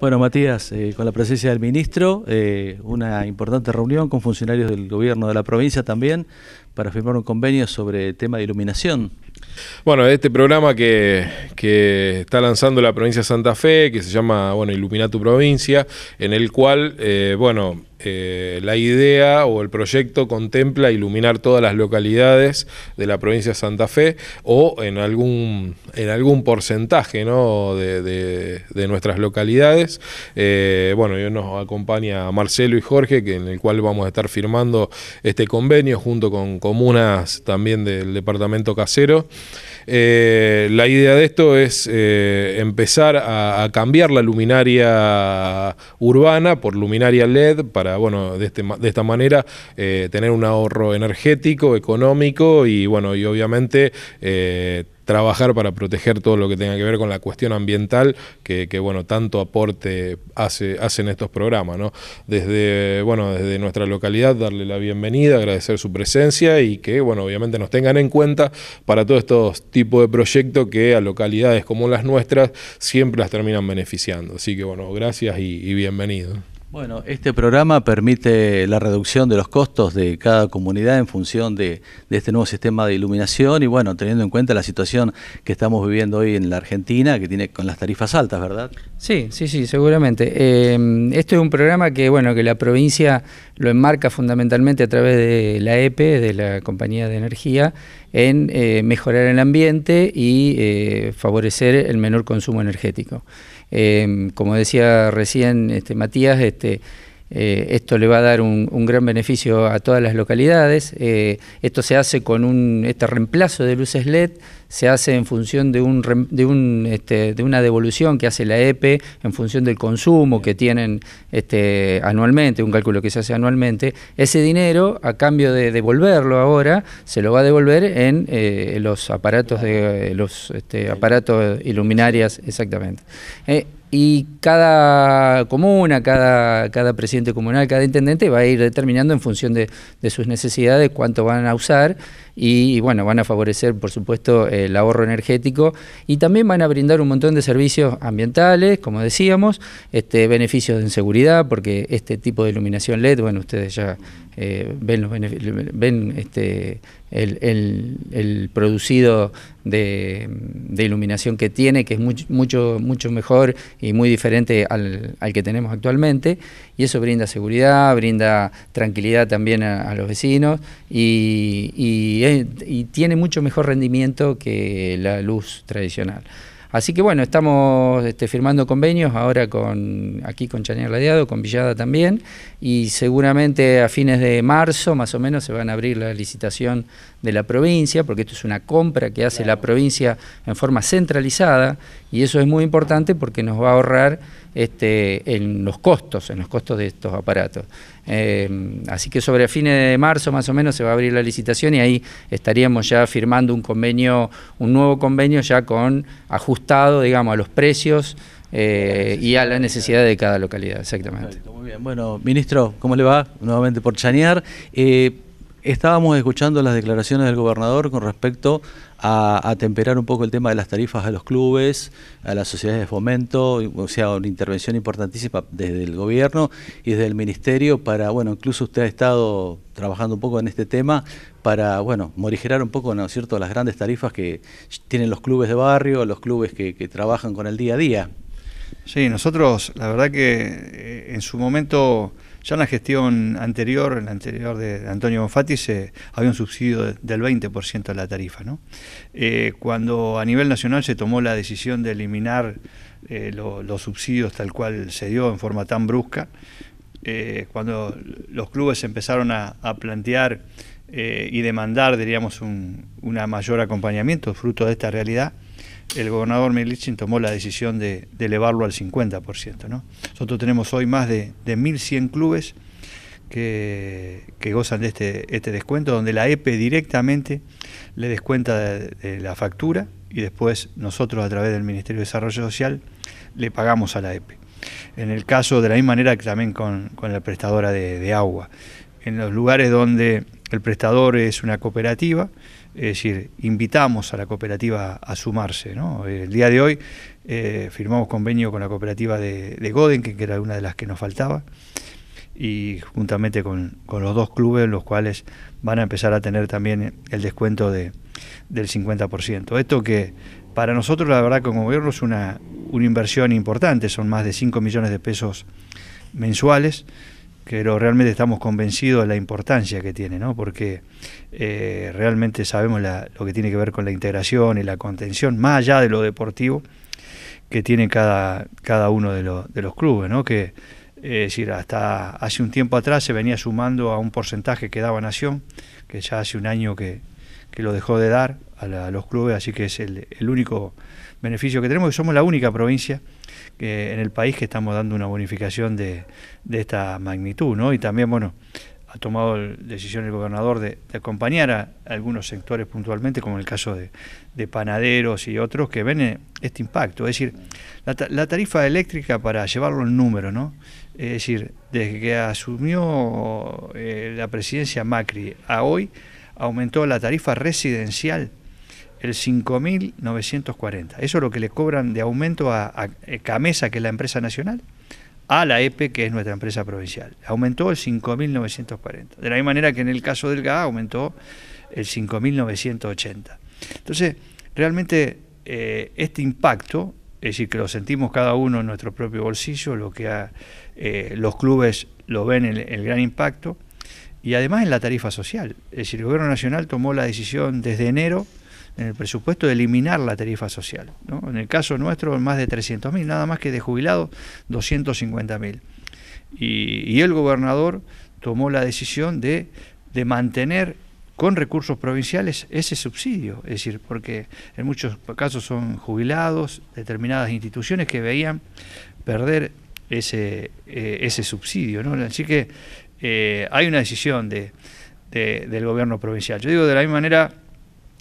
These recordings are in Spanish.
Bueno, Matías, eh, con la presencia del ministro, eh, una importante reunión con funcionarios del gobierno de la provincia también para firmar un convenio sobre el tema de iluminación. Bueno, este programa que, está lanzando la provincia de Santa Fe, que se llama, bueno, Ilumina tu provincia, en el cual, eh, bueno, eh, la idea o el proyecto contempla iluminar todas las localidades de la provincia de Santa Fe o en algún, en algún porcentaje de, nuestras localidades. Eh, bueno, yo nos acompaña Marcelo y Jorge, que, en el cual vamos a estar firmando este convenio junto con comunas también del departamento casero. Eh, la idea de esto es eh, empezar a, cambiar la luminaria urbana por luminaria LED para, bueno, de, este de esta manera eh, tener un ahorro energético, económico y, bueno, y obviamente eh, trabajar para proteger todo lo que tenga que ver con la cuestión ambiental, que, bueno, tanto aporte hace, hacen estos programas, ¿no? Desde, bueno, desde nuestra localidad, darle la bienvenida, agradecer su presencia y que, bueno, obviamente nos tengan en cuenta para todos estos tipos de proyectos que a localidades como las nuestras siempre las terminan beneficiando. Así que, bueno, gracias y, y bienvenido. Bueno, este programa permite la reducción de los costos de cada comunidad en función de, este nuevo sistema de iluminación y bueno, teniendo en cuenta la situación que estamos viviendo hoy en la Argentina, que tiene con las tarifas altas, ¿verdad? Sí, sí, sí, seguramente. Em, esto es un programa que, bueno, que la provincia lo enmarca fundamentalmente a través de la EPE, de la Compañía de Energía, en eh, mejorar el ambiente y eh, favorecer el menor consumo energético. Eh, como decía recién este, Matías, este, eh, esto le va a dar un, gran beneficio a todas las localidades. Eh, esto se hace con un, este reemplazo de luces LED, se hace en función de, este, de, una devolución que hace la EPE en función del consumo que tienen este, anualmente, un cálculo que se hace anualmente. Ese dinero, a cambio de devolverlo ahora, se lo va a devolver en eh, los aparatos de los este, aparatos exactamente. Y cada comuna, cada, presidente comunal, cada intendente va a ir determinando en función de, de sus necesidades cuánto van a usar y, bueno, van a favorecer por supuesto el ahorro energético y también van a brindar un montón de servicios ambientales, como decíamos, este, beneficios en seguridad, porque este tipo de iluminación LED, bueno, ustedes ya eh, ven, este, el, producido de, iluminación que tiene, que es mucho, mucho, mucho mejor y muy diferente al, que tenemos actualmente, y eso brinda seguridad, brinda tranquilidad también a, los vecinos, y, y y tiene mucho mejor rendimiento que la luz tradicional. Así que bueno, estamos este, firmando convenios ahora con aquí con Chanel Ladeado, con Villada también, y seguramente a fines de marzo más o menos se van a abrir la licitación de la provincia, porque esto es una compra que hace la provincia en forma centralizada, y eso es muy importante porque nos va a ahorrar este, en los costos, en los costos de estos aparatos. Eh, así que sobre fines de marzo más o menos se va a abrir la licitación y ahí estaríamos ya firmando un convenio, un nuevo convenio ya con ajustado, digamos, a los precios eh, y a la necesidad de cada localidad, exactamente. Muy bien, bueno, ministro, ¿cómo le va? Nuevamente por chanear. Eh, estábamos escuchando las declaraciones del gobernador con respecto a, temperar un poco el tema de las tarifas a los clubes, a las sociedades de fomento, o sea, una intervención importantísima desde el gobierno y desde el ministerio para, bueno, incluso usted ha estado trabajando un poco en este tema para, bueno, morigerar un poco, ¿no es cierto?, las grandes tarifas que tienen los clubes de barrio, los clubes que trabajan con el día a día. Sí, nosotros, la verdad que eh, en su momento... Ya en la gestión anterior, en la anterior de Antonio Bonfatti, se, había un subsidio del 20% de la tarifa. Eh, cuando a nivel nacional se tomó la decisión de eliminar eh, los subsidios tal cual se dio en forma tan brusca, eh, cuando los clubes empezaron a, plantear y demandar, diríamos, un, mayor acompañamiento fruto de esta realidad, el gobernador Melichin tomó la decisión de, elevarlo al 50%. Nosotros tenemos hoy más de, 1.100 clubes que, gozan de este, este descuento, donde la EPE directamente le descuenta de, la factura y después nosotros a través del Ministerio de Desarrollo Social le pagamos a la EPE. En el caso, de la misma manera que también con, la prestadora de agua. En los lugares donde el prestador es una cooperativa, es decir, invitamos a la cooperativa a sumarse. El día de hoy eh, firmamos convenio con la cooperativa de, de, Goden, que era una de las que nos faltaba, y juntamente con, los dos clubes, los cuales van a empezar a tener también el descuento del 50%. Esto que para nosotros, la verdad, como gobierno es una, una inversión importante, son más de 5 millones de pesos mensuales pero realmente estamos convencidos de la importancia que tiene, ¿no? porque eh, realmente sabemos lo que tiene que ver con la integración y la contención, más allá de lo deportivo que tiene cada, cada uno de, de los clubes, ¿no? que eh, es decir, hasta hace un tiempo atrás se venía sumando a un porcentaje que daba Nación, que ya hace un año que, que lo dejó de dar a, los clubes, así que es el, único beneficio que tenemos, que somos la única provincia en el país que estamos dando una bonificación de, esta magnitud, ¿no? Y también, bueno, ha tomado la decisión el gobernador de, acompañar a algunos sectores puntualmente, como el caso de, panaderos y otros, que ven eh, este impacto. Es decir, la, tarifa eléctrica, para llevarlo al número, ¿no? es decir, desde que asumió eh, la presidencia Macri a hoy, aumentó la tarifa residencial el 5.940. Eso es lo que le cobran de aumento a, eh, Camesa, que es la empresa nacional, a la EPE, que es nuestra empresa provincial. Aumentó el 5.940. De la misma manera que en el caso del GA aumentó el 5.980. Entonces, realmente eh, este impacto, es decir, que lo sentimos cada uno en nuestro propio bolsillo, lo que eh, los clubes lo ven el, el gran impacto, y además en la tarifa social. Es decir, el gobierno nacional tomó la decisión desde enero en el presupuesto de eliminar la tarifa social. En el caso nuestro, más de 300.000, nada más que de jubilados, 250.000. Y, el gobernador tomó la decisión de, mantener con recursos provinciales ese subsidio, es decir, porque en muchos casos son jubilados, determinadas instituciones que veían perder ese, eh, ese subsidio. Así que eh, hay una decisión de, del gobierno provincial. Yo digo de la misma manera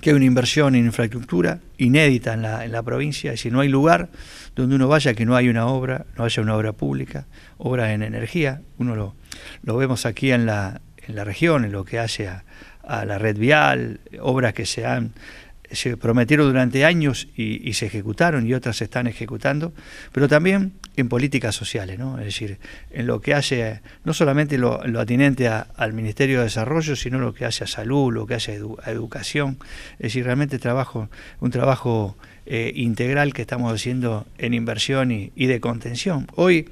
que hay una inversión en infraestructura inédita en la, en la provincia, es decir, no hay lugar donde uno vaya que no haya una obra, no haya una obra pública, obra en energía, uno lo, lo vemos aquí en la, región, en lo que hace a, a la red vial, obras que se han se prometieron durante años y, se ejecutaron y otras se están ejecutando, pero también en políticas sociales, ¿no? es decir, en lo que hace, no solamente lo, atinente al Ministerio de Desarrollo, sino lo que hace a salud, lo que hace a, educación, es decir, realmente trabajo, un trabajo eh, integral que estamos haciendo en inversión y, de contención. Hoy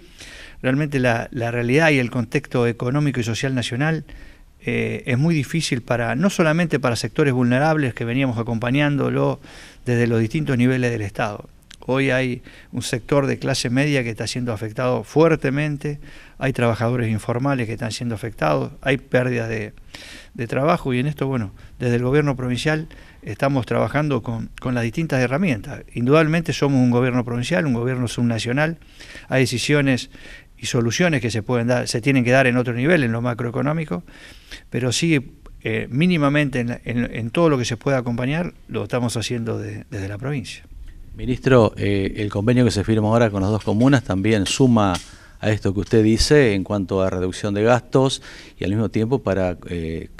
realmente la, la realidad y el contexto económico y social nacional eh, es muy difícil para, no solamente para sectores vulnerables que veníamos acompañándolo desde los distintos niveles del Estado. Hoy hay un sector de clase media que está siendo afectado fuertemente, hay trabajadores informales que están siendo afectados, hay pérdidas de, trabajo y en esto, bueno, desde el gobierno provincial estamos trabajando con, con, las distintas herramientas. Indudablemente somos un gobierno provincial, un gobierno subnacional, hay decisiones y soluciones que se pueden dar, se tienen que dar en otro nivel, en lo macroeconómico, pero sí eh, mínimamente en, todo lo que se pueda acompañar, lo estamos haciendo desde la provincia. Ministro, eh, el convenio que se firma ahora con las dos comunas también suma a esto que usted dice en cuanto a reducción de gastos y al mismo tiempo para eh,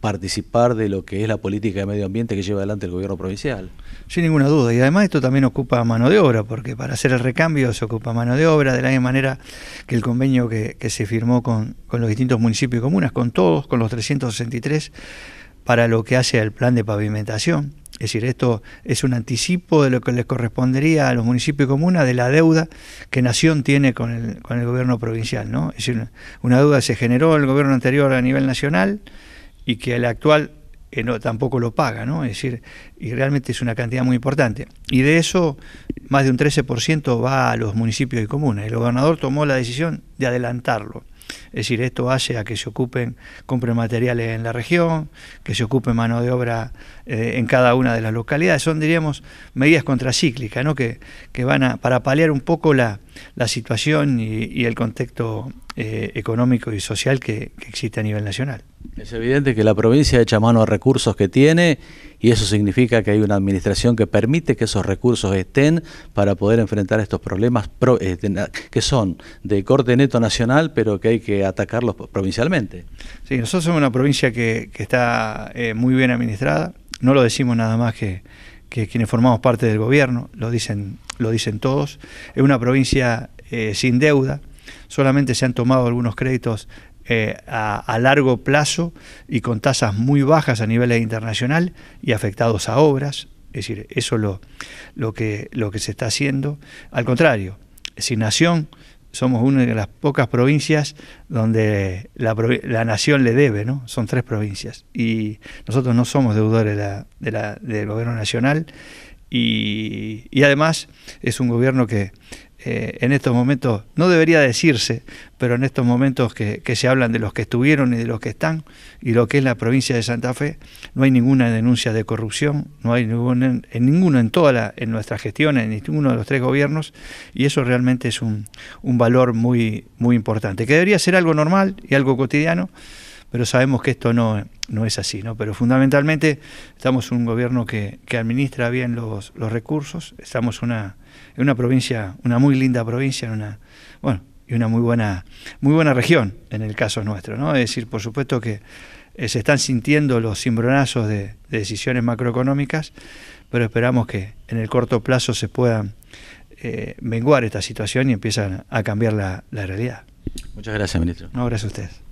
participar de lo que es la política de medio ambiente que lleva adelante el gobierno provincial. Sin ninguna duda, y además esto también ocupa mano de obra, porque para hacer el recambio se ocupa mano de obra, de la misma manera que el convenio que, se firmó con, los distintos municipios y comunas, con todos, con los 363, para lo que hace al plan de pavimentación. Es decir, esto es un anticipo de lo que les correspondería a los municipios y comunas de la deuda que Nación tiene con el, con el gobierno provincial. ¿no? Es decir, una deuda se generó el gobierno anterior a nivel nacional, y que el actual eh, no, tampoco lo paga, ¿no? Es decir, y realmente es una cantidad muy importante. Y de eso, más de un 13% va a los municipios y comunas. El gobernador tomó la decisión de adelantarlo. Es decir, esto hace a que se ocupen, compren materiales en la región, que se ocupe mano de obra eh, en cada una de las localidades. Son, diríamos, medidas contracíclicas, ¿no? Que, que van a, para paliar un poco la, situación y el contexto eh, económico y social que, existe a nivel nacional. Es evidente que la provincia echa mano a recursos que tiene y eso significa que hay una administración que permite que esos recursos estén para poder enfrentar estos problemas eh, que son de corte neto nacional pero que hay que atacarlos provincialmente. Sí, nosotros somos una provincia que, está eh, muy bien administrada, no lo decimos nada más que, que quienes formamos parte del gobierno, lo dicen, lo dicen todos, es una provincia sin deuda, solamente se han tomado algunos créditos eh, a, largo plazo y con tasas muy bajas a nivel internacional y afectados a obras. Es decir, eso es lo, que, lo que se está haciendo. Al contrario, sin nación somos una de las pocas provincias donde la, nación le debe, ¿no? Son tres provincias. Y nosotros no somos deudores del gobierno nacional. Y, y, además es un gobierno que eh, en estos momentos, no debería decirse, pero en estos momentos que, se hablan de los que estuvieron y de los que están, y lo que es la provincia de Santa Fe, no hay ninguna denuncia de corrupción, no hay ninguna en ninguno en toda en nuestra gestión, en ninguno de los tres gobiernos, y eso realmente es un, valor muy, muy importante, que debería ser algo normal y algo cotidiano, pero sabemos que esto no, no es así, ¿no? Pero fundamentalmente estamos un gobierno que, que administra bien los, los recursos, estamos una en una provincia, una muy linda provincia, una, bueno, y una muy buena, muy buena región en el caso nuestro, ¿no? Es decir, por supuesto que eh, se están sintiendo los cimbronazos de, decisiones macroeconómicas, pero esperamos que en el corto plazo se puedan eh, menguar esta situación y empiezan a cambiar la, realidad. Muchas gracias, ministro. No, gracias a ustedes.